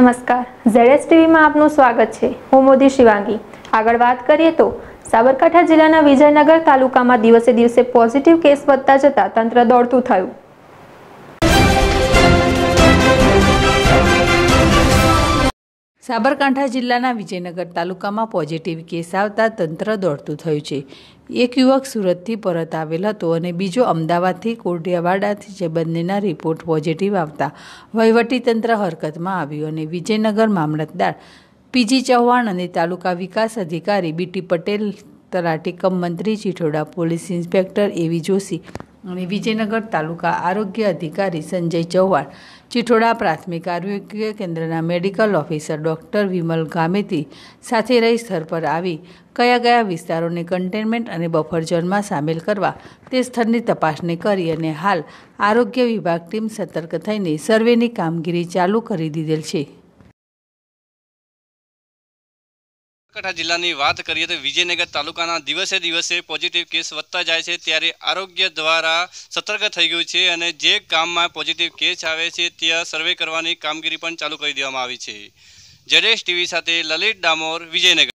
નમસ્કાર ઝેડએસ ટીવીમાં આપનું સ્વાગત છે હું મોદી શિવાંગી આગળ વાત કરીએ તો સાબરકાંઠા જિલ્લાના વિજયનગર તાલુકામાં દિવસે દિવસે પોઝિટિવ કેસ વધતા જતાં તંત્ર દોડતું થયું સાબરકાંઠા જિલ્લાના વિજયનગર તાલુકામાં પોઝિટિવ કેસ આવતા તંત્ર દોડતું થયું છે એક યુવક સુરતથી પરત આવેલ હતો અને બીજો અમદાવાદથી કોરડિયાવાડાથી જે બંનેના રિપોર્ટ પોઝિટિવ આવતા વહીવટીતંત્ર હરકતમાં આવ્યું અને વિજયનગર મામલતદાર પીજી ચૌહાણ અને તાલુકા વિકાસ અધિકારી બીટી પટેલ તલાટી કમ મંત્રી ચિઠોડા પોલીસ ઇન્સ્પેક્ટર એવી જોશી અને વિજયનગર તાલુકા આરોગ્ય અધિકારી સંજય ચૌહાણ ચિઠોડા પ્રાથમિક આરોગ્ય કેન્દ્રના medical officer doctor Vimal Gameti સાથે રહી સ્થળ પર આવી કયા કયા વિસ્તારોને કન્ટેનમેન્ટ અને બફર ઝોનમાં સામેલ કરવા તે સ્થળની તપાસણી કરી અને હાલ આરોગ્ય વિભાગ ટીમ સતર્ક થઈને સર્વેની કામગીરી ચાલુ કરી દીધેલ છે બનાસકાંઠા જિલ્લાની વાત કરીએ તો વિજયનગર તાલુકાના દિવસે દિવસે પોઝિટિવ કેસ વધતા જાય છે ત્યારે આરોગ્ય દ્વારા સતર્ક થઈ ગયું છે અને જે ગામમાં પોઝિટિવ કેસ આવે છે ત્યાં સર્વે કરવાની કામગીરી પણ ચાલુ કરી દેવામાં આવી છે જડેશ ટીવી સાથે લલિત ડામોર વિજયનગર